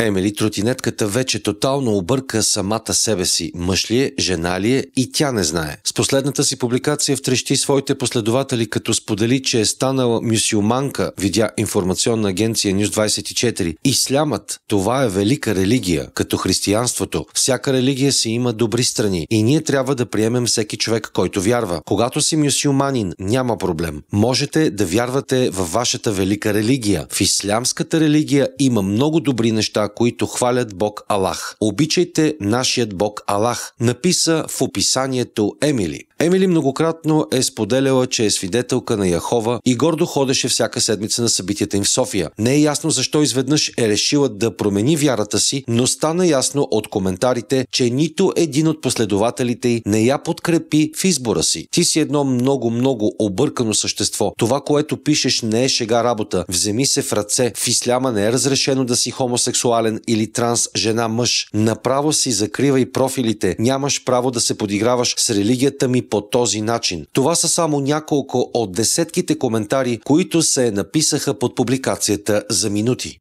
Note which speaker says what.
Speaker 1: Емили тротинетката вече тотално обърка самата себе си. Мъж ли е, жена ли е и тя не знае. С последната си публикация втрещи своите последователи, като сподели, че е станала мюсюлманка, видя информационна агенция News 24. Ислямът, това е велика религия, като християнството. Всяка религия си има добри страни и ние трябва да приемем всеки човек, който вярва. Когато си мюсюлманин, няма проблем. Можете да вярвате във вашата велика религия. В ислямската религия има много добри неща, които хвалят Бог Аллах. Обичайте нашият Бог Аллах, написа в описанието Емили. Емили многократно е споделяла, че е свидетелка на Яхова и гордо ходеше всяка седмица на събитията им в София. Не е ясно защо изведнъж е решила да промени вярата си, но стана ясно от коментарите, че нито един от последователите й не я подкрепи в избора си. Ти си едно много-много объркано същество. Това, което пишеш не е шега работа. Вземи се в ръце. В исляма не е разрешено да си хомосексуален или транс жена мъж. Направо си закривай профилите. Нямаш право да се подиграваш с религията ми по този начин. Това са само няколко от десетките коментари, които се написаха под публикацията за минути.